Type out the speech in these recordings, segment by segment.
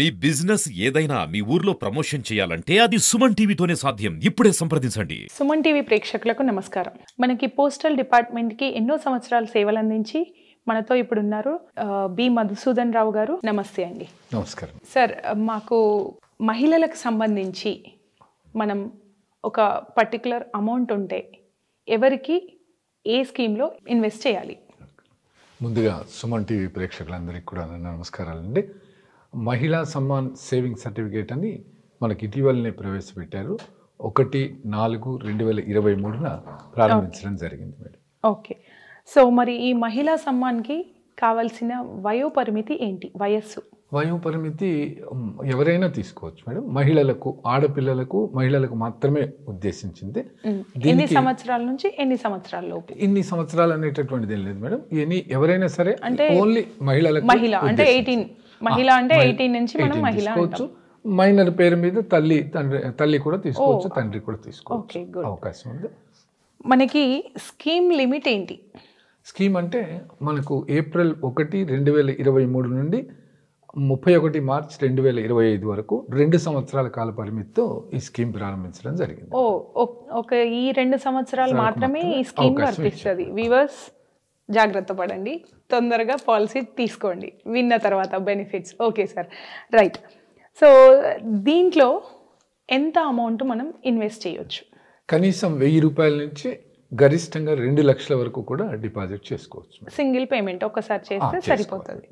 మీ business ఏదైనా మీ ఊర్లో promotion చేయాలంటే అది సుమన్ టీవీతోనే సాధ్యం ఇప్పుడే సంప్రదించండి సుమన్ టీవీ ప్రేక్షకులకు నమస్కారం మనకి పోస్టల్ డిపార్ట్మెంట్కి ఎన్నో సంవత్సరాలు సేవలు అందించి మనతో ఇప్పుడు ఉన్నారు బి మధుసూదన్ రావు గారు నమస్తే అండి నమస్కారం సార్ మాకు మహిళలకు సంబంధించి మనం ఒక పర్టికులర్ అమౌంట్ ఉంటే ఎవరికి ఏ స్కీమ్లో ఇన్వెస్ట్ చేయాలి ముందుగా సుమన్ టీవీ ప్రేక్షకులందరికీ కూడా నమస్కారాలండి మహిళా సమ్మాన్ సేవింగ్ సర్టిఫికేట్ అని మనకి ఇటీవలనే ప్రవేశపెట్టారు ఒకటి నాలుగు రెండు వేల ఇరవై మూడున ప్రారంభించడం జరిగింది మేడం ఓకే సో మరి ఈ మహిళా సమ్మాన్కి కావాల్సిన వయోపరిమితి ఏంటి వయస్సు వయోపరిమితి ఎవరైనా తీసుకోవచ్చు మేడం మహిళలకు ఆడపిల్లలకు మహిళలకు మాత్రమే ఉద్దేశించింది ఎన్ని సంవత్సరాల నుంచి ఎన్ని సంవత్సరాల ఎన్ని సంవత్సరాలు అనేటటువంటిది ఏం లేదు మేడం ఎవరైనా సరే అంటే ఓన్లీ మహిళలకు మహిళ అంటే ఎయిటీన్ మహిళ అంటే ఎయిటీన్ నుంచి మనం మహిళ అంటాం మైనర్ పేరు మీద తల్లి తండ్రి తల్లి కూడా తీసుకోవచ్చు తండ్రి కూడా తీసుకోవచ్చు అవకాశం ఉంది మనకి స్కీమ్ లిమిట్ ఏంటి స్కీమ్ అంటే మనకు ఏప్రిల్ ఒకటి రెండు వేల ఇరవై మూడు నుండి ముప్పై ఒకటి మార్చ్ రెండు వేల ఇరవై ఐదు వరకు రెండు సంవత్సరాల కాల పరిమితితో ఈ స్కీమ్ ప్రారంభించడం జరిగింది ఓ ఒక ఈ రెండు సంవత్సరాలు మాత్రమే ఈ స్కీమ్ వర్తిస్తుంది వివర్స్ జాగ్రత్త పడండి తొందరగా పాలసీ తీసుకోండి విన్న తర్వాత benefits okay sir right so దీంట్లో ఎంత అమౌంట్ మనం ఇన్వెస్ట్ చేయొచ్చు కనీసం వెయ్యి రూపాయల నుంచి గరిష్టంగా రెండు లక్షల వరకు కూడా డిపాజిట్ చేసుకోవచ్చు సింగిల్ పేమెంట్ ఒకసారి చేస్తే సరిపోతుంది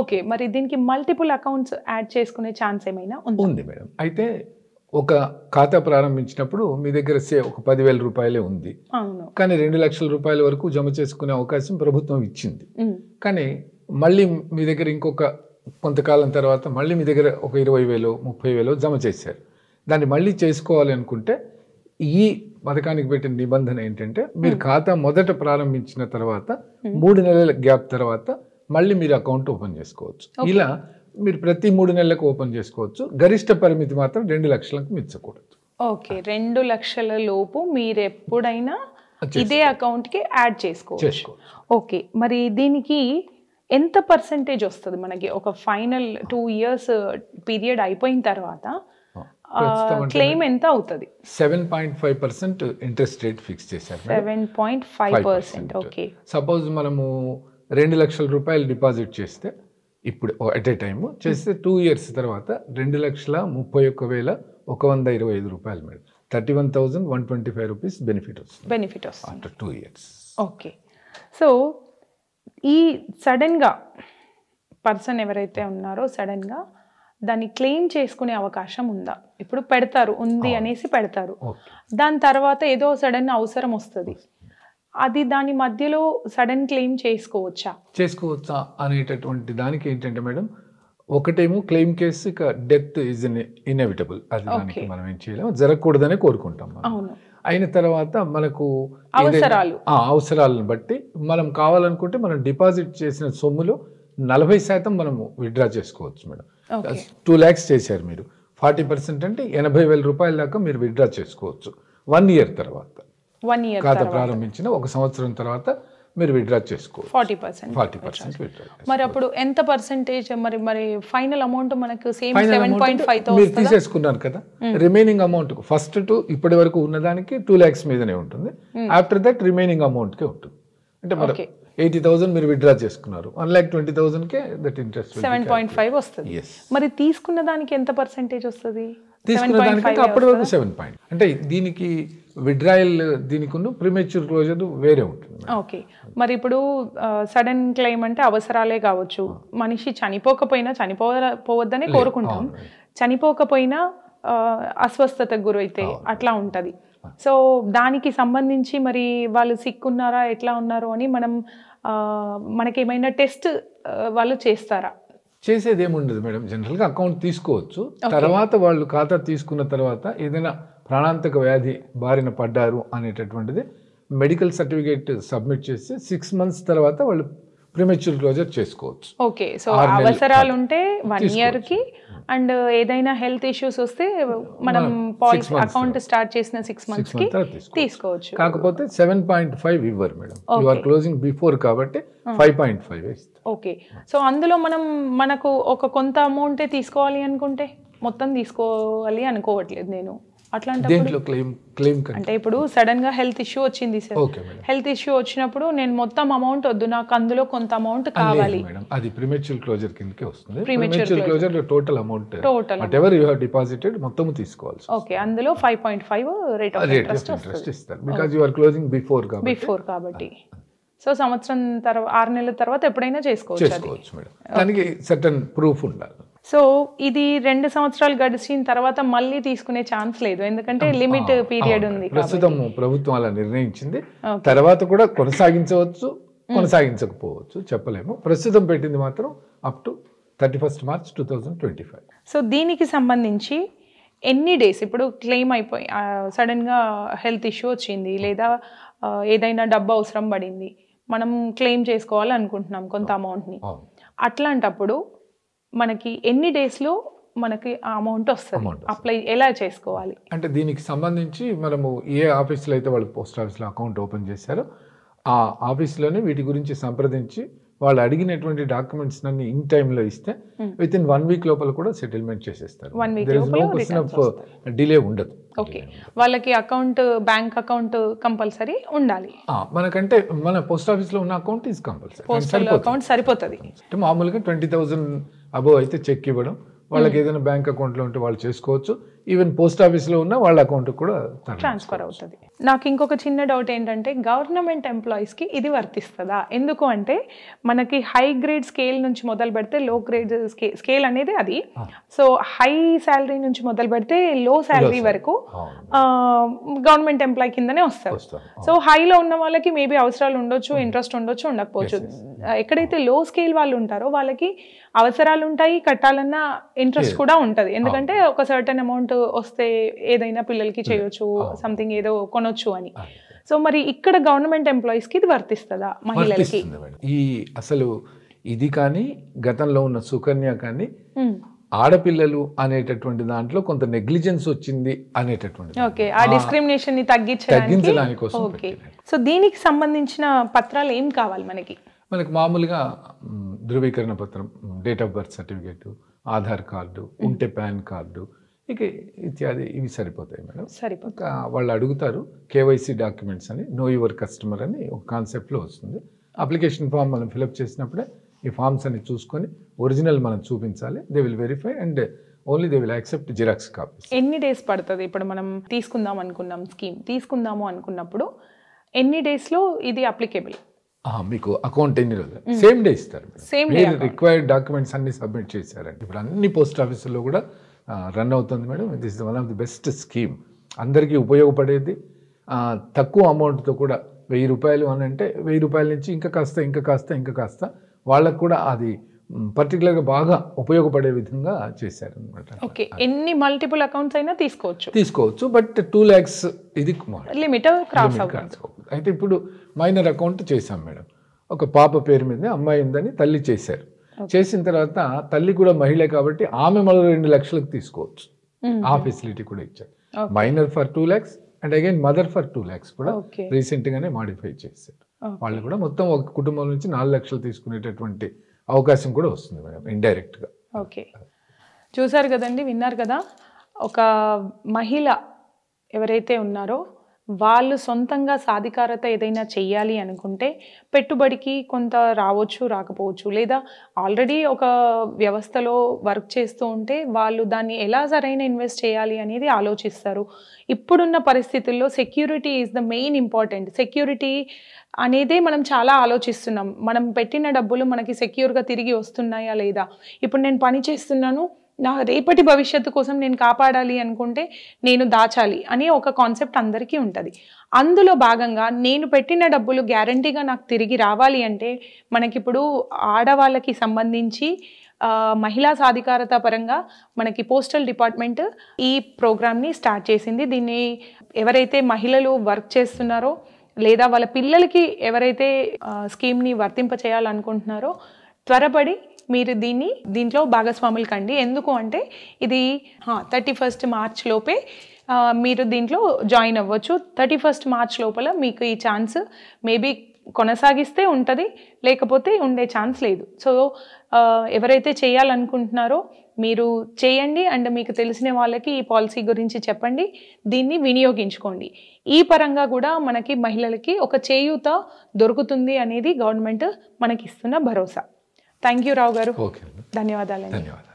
ఓకే మరి దీనికి మల్టిపుల్ అకౌంట్స్ యాడ్ చేసుకునే ఛాన్స్ ఏమైనా ఉంది మేడం అయితే ఒక ఖాతా ప్రారంభించినప్పుడు మీ దగ్గర సే ఒక పదివేల రూపాయలే ఉంది కానీ రెండు లక్షల రూపాయల వరకు జమ చేసుకునే అవకాశం ప్రభుత్వం ఇచ్చింది కానీ మళ్ళీ మీ దగ్గర ఇంకొక కొంతకాలం తర్వాత మళ్ళీ మీ దగ్గర ఒక ఇరవై వేలు ముప్పై వేలు జమ చేశారు దాన్ని మళ్ళీ చేసుకోవాలి అనుకుంటే ఈ పథకానికి పెట్టిన నిబంధన ఏంటంటే మీరు ఖాతా మొదట ప్రారంభించిన తర్వాత మూడు నెలల గ్యాప్ తర్వాత మళ్ళీ మీరు అకౌంట్ ఓపెన్ చేసుకోవచ్చు ఇలా మీరు ప్రతి మూడు నెలలకు ఓపెన్ చేసుకోవచ్చు గరిష్ట పరిమితి మాత్రం రెండు లక్షలకు మించకూడదు ఓకే రెండు లక్షల లోపు మీరు ఎప్పుడైనా ఇదే అకౌంట్కి యాడ్ చేసుకోవచ్చు ఓకే మరి దీనికి ఎంత పర్సంటేజ్ వస్తుంది మనకి ఒక ఫైనల్ టూ ఇయర్స్ పీరియడ్ అయిపోయిన తర్వాత క్లెయిమ్ ఎంత అవుతుంది seven point five percent interest rate fix చేశారు seven point five percent okay suppose మనము రెండు లక్షల రూపాయలు డిపాజిట్ చేస్తే ఇప్పుడు అట్ ఏ టైము చేస్తే టూ ఇయర్స్ తర్వాత రెండు లక్షల ముప్పై ఒక్క వేల ఒక వంద ఇరవై ఐదు రూపాయలు madam thirty one thousand one twenty five rupees benefit వస్తుంది బెనిఫిట్ వస్తుంది after two years okay so ఈ సడన్గా పర్సన్ ఎవరైతే ఉన్నారో సడన్గా దాన్ని క్లెయిమ్ చేసుకునే అవకాశం ఉందా ఇప్పుడు పెడతారు ఉంది అనేసి పెడతారు దాని తర్వాత ఏదో సడన్ అవసరం వస్తుంది అది దాని మధ్యలో సడన్ క్లెయిమ్ చేసుకోవచ్చా చేసుకోవచ్చా అనేటటువంటి దానికి ఏంటంటే మేడం ఒకటేమో క్లెయిమ్ కేసు ఇక డెత్ ఇస్ ఇన్ ఇన్ఎవిటబుల్ అది దానికి మనం ఏం చేయలేము జరగకూడదనే కోరుకుంటాం అయిన తర్వాత మనకు అవసరాలు అవసరాలను బట్టి మనం కావాలనుకుంటే మనం డిపాజిట్ చేసిన సొమ్ములో నలభై శాతం మనము విత్డ్రా చేసుకోవచ్చు మేడం టూ ల్యాక్స్ చేశారు మీరు ఫార్టీ పర్సెంట్ అంటే ఎనభై వేల రూపాయల దాకా మీరు విత్డ్రా చేసుకోవచ్చు వన్ ఇయర్ తర్వాత వన్ ఇయర్ ఖాతా ప్రారంభించిన ఒక సంవత్సరం తర్వాత మీరు విత్డ్రా చేసుకో ఫార్టీ పర్సెంట్ ఫార్టీ పర్సెంట్ మరి అప్పుడు ఎంత పర్సెంటేజ్ మరి మరి ఫైనల్ అమౌంట్ మనకు సేమ్ సెవెన్ పాయింట్ ఫైవ్ మీరు తీసేసుకున్నాను కదా రిమైనింగ్ అమౌంట్ ఫస్ట్ టు ఇప్పటి వరకు ఉన్నదానికి టూ ల్యాక్స్ మీదనే ఉంటుంది ఆఫ్టర్ దట్ రిమైనింగ్ కే ఉంటుంది అంటే మరి ఎయిటీ థౌసండ్ మీరు విత్డ్రా చేసుకున్నారు one lakh twenty K that interest seven point five వస్తుంది మరి తీసుకున్న దానికి ఎంత పర్సెంటేజ్ వస్తుంది తీసుకున్న దానికి అప్పటి వరకు సెవెన్ పాయింట్ అంటే దీనికి విడ్రాయల్ దీనికి ప్రిమెచ్యూర్ క్లోజర్ వేరే ఉంటుంది ఓకే మరి ఇప్పుడు సడన్ క్లెయిమ్ అంటే అవసరాలే కావచ్చు మనిషి చనిపోకపోయినా చనిపో కోరుకుంటాం చనిపోకపోయినా అస్వస్థతకు గురైతే అట్లా ఉంటుంది సో దానికి సంబంధించి మరి వాళ్ళు సిక్ ఉన్నారా ఎట్లా ఉన్నారు అని మనం మనకేమైనా టెస్ట్ వాళ్ళు చేస్తారా చేసేది ఏముండదు మేడం జనరల్గా అకౌంట్ తీసుకోవచ్చు తర్వాత వాళ్ళు ఖాతా తీసుకున్న తర్వాత ఏదైనా ప్రాణాంతక వ్యాధి బారిన పడ్డారు అనేటటువంటిది మెడికల్ సర్టిఫికేట్ సబ్మిట్ చేసి సిక్స్ మంత్స్ తర్వాత వాళ్ళు ప్రిమెచ్యూర్ క్లోజర్ చేసుకోవచ్చు ఓకే సో అవసరాలు ఉంటే వన్ ఇయర్ కి అండ్ ఏదైనా హెల్త్ ఇష్యూస్ వస్తే మనం పాలసీ అకౌంట్ స్టార్ట్ చేసిన సిక్స్ మంత్స్ కి తీసుకోవచ్చు కాకపోతే సెవెన్ పాయింట్ ఫైవ్ ఇవ్వరు madam you are closing before కాబట్టి five point five okay so అందులో మనం మనకు ఒక కొంత అమౌంటే తీసుకోవాలి అనుకుంటే మొత్తం తీసుకోవాలి అనుకోవట్లేదు నేను అట్లాంటి దేంట్లో క్లెయిమ్ అంటే ఇప్పుడు సడన్ గా హెల్త్ ఇష్యూ వచ్చింది సార్ హెల్త్ ఇష్యూ వచ్చినప్పుడు నేను మొత్తం అమౌంట్ వద్దు నాకు అందులో కొంత అమౌంట్ కావాలి మేడం అది ప్రిమేచ్యూర్ క్లోజర్ కిందకి వస్తుంది premature closure total amount total whatever you have deposited మొత్తం తీసుకోవాలి ఓకే అందులో 5.5 రేట్ ఆఫ్ ఇంట్రెస్ట్ ఇంట్రెస్ట్ ఇస్తారు because you are closing before కాబట్టి బిఫోర్ కాబట్టి సో ah, ah. సంవత్సరం తర్వాత ఆరు నెలల తర్వాత ఎప్పుడైనా చేసుకోవచ్చు చేసుకోవచ్చు మేడం దానికి సర్టన్ ప్రూఫ్ ఉండాలి సో ఇది రెండు సంవత్సరాలు గడిచిన తర్వాత మళ్ళీ తీసుకునే ఛాన్స్ లేదు ఎందుకంటే లిమిట్ పీరియడ్ ఉంది ప్రస్తుతం ప్రభుత్వం అలా నిర్ణయించింది తర్వాత కూడా కొనసాగించవచ్చు కొనసాగించకపోవచ్చు చెప్పలేము ప్రస్తుతం పెట్టింది మాత్రం up to thirty first March two thousand twenty five so దీనికి సంబంధించి ఎన్ని డేస్ ఇప్పుడు క్లెయిమ్ అయిపోయి సడన్గా హెల్త్ ఇష్యూ వచ్చింది లేదా ఏదైనా డబ్బు అవసరం పడింది మనం క్లెయిమ్ చేసుకోవాలనుకుంటున్నాం కొంత అమౌంట్ని అట్లాంటప్పుడు మనకి ఎన్ని డేస్లో మనకి ఆ అమౌంట్ వస్తుంది అప్లై ఎలా చేసుకోవాలి అంటే దీనికి సంబంధించి మనము ఏ ఆఫీస్లో అయితే వాళ్ళు పోస్ట్ ఆఫీస్లో అకౌంట్ ఓపెన్ చేశారో ఆ ఆఫీస్లోనే వీటి గురించి సంప్రదించి వాళ్ళు అడిగినటువంటి డాక్యుమెంట్స్ అన్ని ఇన్ టైంలో ఇస్తే విత్ ఇన్ వన్ వీక్ లోపల కూడా సెటిల్మెంట్ చేసేస్తారు వన్ వీక్ డిలే ఉండదు ఓకే వాళ్ళకి అకౌంట్ బ్యాంక్ అకౌంట్ కంపల్సరీ ఉండాలి మనకంటే మన పోస్ట్ ఆఫీస్ లో ఉన్న account is compulsory postal account సరిపోతుంది మామూలుగా ట్వంటీ థౌసండ్ అబో అయితే చెక్ ఇవ్వడం వాళ్ళకి ఏదైనా బ్యాంక్ అకౌంట్లో ఉంటే వాళ్ళు చేసుకోవచ్చు ఈవెన్ పోస్ట్ ఆఫీస్లో ఉన్న వాళ్ళ అకౌంట్కి కూడా ట్రాన్స్ఫర్ అవుతుంది నాకు ఇంకొక చిన్న డౌట్ ఏంటంటే గవర్నమెంట్ ఎంప్లాయీస్కి ఇది వర్తిస్తుందా ఎందుకు అంటే మనకి హై గ్రేడ్ స్కేల్ నుంచి మొదలు పెడితే లో గ్రేడ్ స్కేల్ అనేది అది సో హై శాలరీ నుంచి మొదలు పెడితే లో శాలరీ వరకు గవర్నమెంట్ ఎంప్లాయీ కిందనే వస్తారు సో హైలో ఉన్న వాళ్ళకి మేబీ అవసరాలు ఉండొచ్చు ఇంట్రెస్ట్ ఉండొచ్చు ఉండకపోవచ్చు ఎక్కడైతే లో స్కేల్ వాళ్ళు ఉంటారో వాళ్ళకి అవసరాలు ఉంటాయి కట్టాలన్న ఇంట్రెస్ట్ కూడా ఉంటుంది ఎందుకంటే ఒక సర్టన్ అమౌంట్ అమౌంట్ వస్తే ఏదైనా పిల్లలకి చేయొచ్చు సంథింగ్ ఏదో కొనొచ్చు అని సో మరి ఇక్కడ గవర్నమెంట్ ఎంప్లాయీస్కి ఇది వర్తిస్తుందా మహిళలకి ఈ అసలు ఇది కానీ గతంలో ఉన్న సుకన్య కానీ ఆడపిల్లలు అనేటటువంటి దాంట్లో కొంత నెగ్లిజెన్స్ వచ్చింది అనేటటువంటి ఓకే ఆ డిస్క్రిమినేషన్ ని తగ్గించడానికి ఓకే సో దీనికి సంబంధించిన పత్రాలు ఏం కావాలి మనకి మనకు మామూలుగా ధృవీకరణ పత్రం date of birth certificate Aadhaar card ఉంటే పాన్ కార్డు ఇక ఇత్యాది ఇవి సరిపోతాయి మేడం సరిపో వాళ్ళు అడుగుతారు కేవైసీ డాక్యుమెంట్స్ అని నో యువర్ కస్టమర్ అని ఒక కాన్సెప్ట్లో వస్తుంది అప్లికేషన్ ఫామ్ మనం ఫిలప్ చేసినప్పుడే ఈ ఫామ్స్ అన్ని చూసుకొని ఒరిజినల్ మనం చూపించాలి they will verify and only they will accept xerox copies ఎన్ని డేస్ పడుతుంది ఇప్పుడు మనం తీసుకుందాం అనుకున్నాం స్కీమ్ తీసుకుందాము అనుకున్నప్పుడు ఎన్ని డేస్లో ఇది అప్లికేబుల్ మీకు అకౌంట్ ఎన్ని రోజులు సేమ్ డే ఇస్తారు సేమ్ డే రిక్వైర్డ్ డాక్యుమెంట్స్ అన్ని సబ్మిట్ చేశారండి ఇప్పుడు అన్ని పోస్ట్ ఆఫీసుల్లో కూడా రన్ అవుతుంది madam this is one of the best scheme అందరికీ ఉపయోగపడేది తక్కువ అమౌంట్తో కూడా వెయ్యి రూపాయలు అని అంటే వెయ్యి రూపాయల నుంచి ఇంకా కాస్త ఇంకా కాస్త ఇంకా కాస్త వాళ్ళకు కూడా అది పర్టికులర్గా బాగా ఉపయోగపడే విధంగా చేశారు అనమాట ఓకే ఎన్ని మల్టిపుల్ అకౌంట్స్ అయినా తీసుకోవచ్చు తీసుకోవచ్చు బట్ టూ ల్యాక్స్ ఇది లిమిట్ క్రాస్ అయితే ఇప్పుడు మైనర్ అకౌంట్ చేశాం మేడం ఒక పాప పేరు మీద అమ్మాయి ఉందని తల్లి చేశారు చేసిన తర్వాత తల్లి కూడా మహిళ కాబట్టి ఆమె మరో రెండు లక్షలకు తీసుకోవచ్చు ఆ ఫెసిలిటీ కూడా ఇచ్చారు minor for two lakhs and again mother for two lakhs కూడా రీసెంట్ గానే మాడిఫై చేశారు వాళ్ళు కూడా మొత్తం ఒక కుటుంబం నుంచి నాలుగు లక్షలు తీసుకునేటటువంటి అవకాశం కూడా వస్తుంది మేడం ఇండైరెక్ట్ గా ఓకే చూసారు కదండి విన్నారు కదా ఒక మహిళ ఎవరైతే ఉన్నారో వాళ్ళు సొంతంగా సాధికారత ఏదైనా చేయాలి అనుకుంటే పెట్టుబడికి కొంత రావచ్చు రాకపోవచ్చు లేదా ఆల్రెడీ ఒక వ్యవస్థలో వర్క్ చేస్తూ ఉంటే వాళ్ళు దాన్ని ఎలా సరైన ఇన్వెస్ట్ చేయాలి అనేది ఆలోచిస్తారు ఇప్పుడున్న పరిస్థితుల్లో security is the main important security అనేదే మనం చాలా ఆలోచిస్తున్నాం మనం పెట్టిన డబ్బులు మనకి సెక్యూర్గా తిరిగి వస్తున్నాయా లేదా ఇప్పుడు నేను పని చేస్తున్నాను నా రేపటి భవిష్యత్తు కోసం నేను కాపాడాలి అనుకుంటే నేను దాచాలి అనే ఒక కాన్సెప్ట్ అందరికీ ఉంటుంది అందులో భాగంగా నేను పెట్టిన డబ్బులు గ్యారంటీగా నాకు తిరిగి రావాలి అంటే మనకిప్పుడు ఆడవాళ్ళకి సంబంధించి మహిళా సాధికారత పరంగా మనకి పోస్టల్ డిపార్ట్మెంట్ ఈ ప్రోగ్రామ్ని స్టార్ట్ చేసింది దీన్ని ఎవరైతే మహిళలు వర్క్ చేస్తున్నారో లేదా వాళ్ళ పిల్లలకి ఎవరైతే స్కీమ్ని వర్తింప చేయాలనుకుంటున్నారో త్వరపడి మీరు దీన్ని దీంట్లో భాగస్వాములు కండి ఎందుకు అంటే ఇది థర్టీ ఫస్ట్ మార్చ్ లోపే మీరు దీంట్లో జాయిన్ అవ్వచ్చు థర్టీ ఫస్ట్ మార్చ్ లోపల మీకు ఈ ఛాన్స్ మేబీ కొనసాగిస్తే ఉంటుంది లేకపోతే ఉండే ఛాన్స్ లేదు సో ఎవరైతే చేయాలనుకుంటున్నారో మీరు చేయండి అండ్ మీకు తెలిసిన వాళ్ళకి ఈ పాలసీ గురించి చెప్పండి దీన్ని వినియోగించుకోండి ఈ పరంగా కూడా మనకి మహిళలకి ఒక చేయూత దొరుకుతుంది అనేది గవర్నమెంట్ మనకిస్తున్న భరోసా థ్యాంక్ యూ రావు గారు ధన్యవాదాలు ధన్యవాదాలు